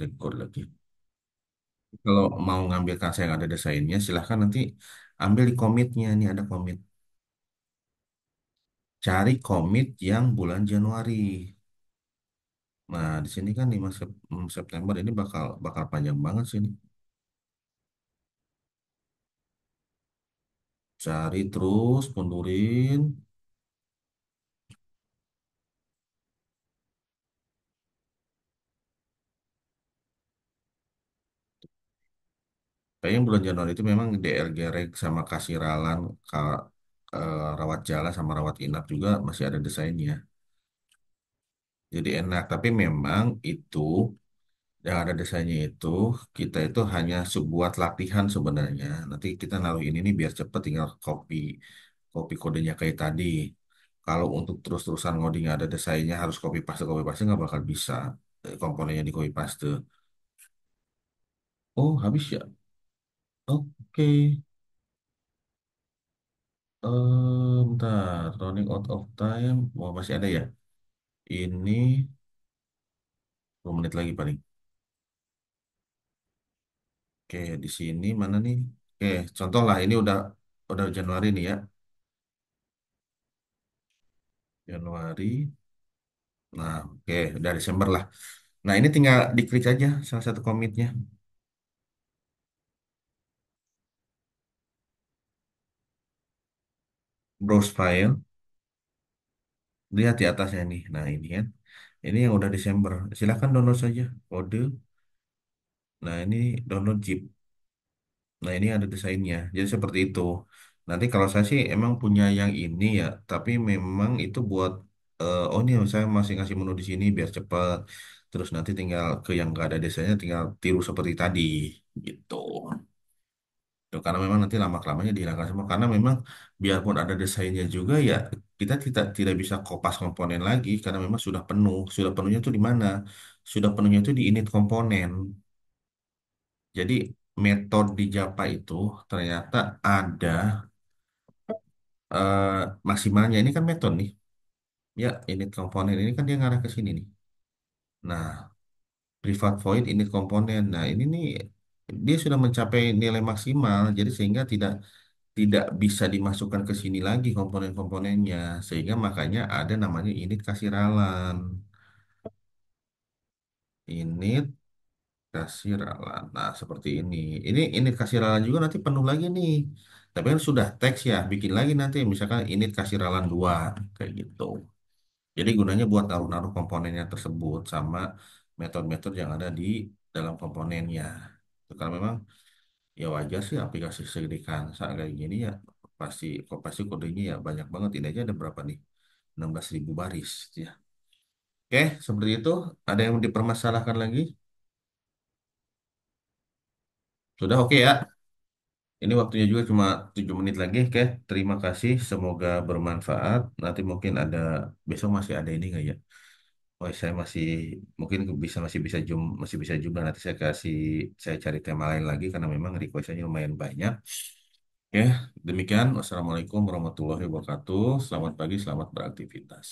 dekor lagi. Kalau mau ngambil kasih yang ada desainnya, silahkan nanti ambil di komitnya. Ini ada komit. Cari komit yang bulan Januari. Nah, di sini kan 5 September ini bakal bakal panjang banget sini. Cari terus, mundurin. Kayaknya bulan Januari itu memang DR Gerek sama ralan Ka, eh, Rawat Jala sama Rawat Inap juga masih ada desainnya. Jadi enak, tapi memang itu yang ada desainnya itu kita itu hanya sebuah latihan sebenarnya. Nanti kita naruh ini nih biar cepet tinggal copy copy kodenya kayak tadi. Kalau untuk terus-terusan ngoding ada desainnya harus copy paste copy paste nggak bakal bisa eh, komponennya di copy paste. Oh habis ya. Oke, entar eh, bentar. Running out of time. Wah, masih ada ya? Ini dua menit lagi paling. Oke, di sini mana nih? Oke, contoh lah. Ini udah udah Januari nih ya. Januari. Nah, oke. Udah Desember lah. Nah, ini tinggal diklik aja salah satu komitnya. browse file lihat di atasnya nih nah ini kan ini yang udah Desember silahkan download saja kode nah ini download zip nah ini ada desainnya jadi seperti itu nanti kalau saya sih emang punya yang ini ya tapi memang itu buat uh, oh ini saya masih ngasih menu di sini biar cepat terus nanti tinggal ke yang nggak ada desainnya tinggal tiru seperti tadi gitu Gitu. karena memang nanti lama kelamanya dihilangkan semua karena memang biarpun ada desainnya juga ya kita tidak tidak bisa kopas komponen lagi karena memang sudah penuh sudah penuhnya itu di mana sudah penuhnya itu di init komponen jadi metode di Java itu ternyata ada uh, maksimalnya ini kan metode nih ya init komponen ini kan dia ngarah ke sini nih nah private void init komponen nah ini nih dia sudah mencapai nilai maksimal jadi sehingga tidak tidak bisa dimasukkan ke sini lagi komponen-komponennya sehingga makanya ada namanya init kasiralan, ini init kasiralan nah seperti ini ini init kasiralan juga nanti penuh lagi nih tapi kan sudah teks ya bikin lagi nanti misalkan init kasiralan dua kayak gitu jadi gunanya buat naruh-naruh komponennya tersebut sama metode-metode yang ada di dalam komponennya karena memang ya wajar sih aplikasi segitiga saat kayak gini ya pasti kok pasti kodenya ya banyak banget ini aja ada berapa nih 16.000 baris ya oke seperti itu ada yang dipermasalahkan lagi sudah oke ya ini waktunya juga cuma 7 menit lagi oke terima kasih semoga bermanfaat nanti mungkin ada besok masih ada ini nggak ya Oh, saya masih mungkin bisa masih bisa jum, masih bisa jumlah nanti saya kasih saya cari tema lain lagi karena memang requestnya lumayan banyak. Oke demikian. Wassalamualaikum warahmatullahi wabarakatuh. Selamat pagi, selamat beraktivitas.